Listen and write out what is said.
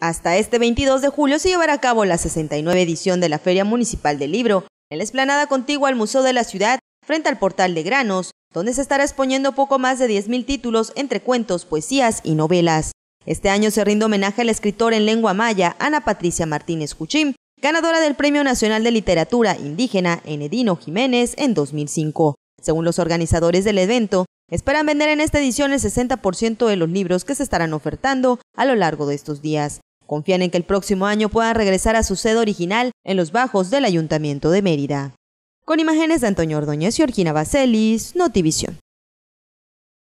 Hasta este 22 de julio se llevará a cabo la 69 edición de la Feria Municipal del Libro, en la esplanada contigua al Museo de la Ciudad, frente al Portal de Granos, donde se estará exponiendo poco más de 10.000 títulos entre cuentos, poesías y novelas. Este año se rinde homenaje al escritor en lengua maya Ana Patricia Martínez Cuchín, ganadora del Premio Nacional de Literatura Indígena Enedino Jiménez en 2005. Según los organizadores del evento, esperan vender en esta edición el 60% de los libros que se estarán ofertando a lo largo de estos días. Confían en que el próximo año puedan regresar a su sede original en los bajos del Ayuntamiento de Mérida. Con imágenes de Antonio Ordóñez y Orgina Baselis, Notivisión.